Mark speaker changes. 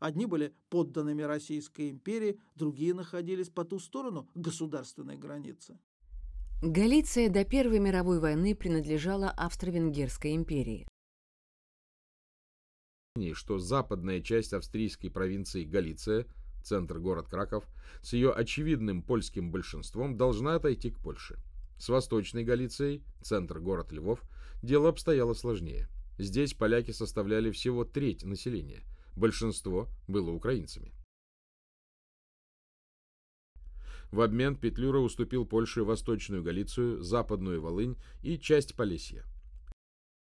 Speaker 1: Одни были подданными Российской империи, другие находились по ту сторону
Speaker 2: государственной границы. Галиция до Первой мировой войны принадлежала Австро-Венгерской империи.
Speaker 3: Что западная
Speaker 4: часть австрийской провинции Галиция, центр город Краков, с ее очевидным польским большинством должна отойти к Польше. С восточной Галицией, центр город Львов, дело обстояло сложнее. Здесь поляки составляли всего треть населения – большинство было украинцами. В
Speaker 5: обмен Петлюра уступил Польше Восточную Галицию, Западную Волынь и часть Полесья.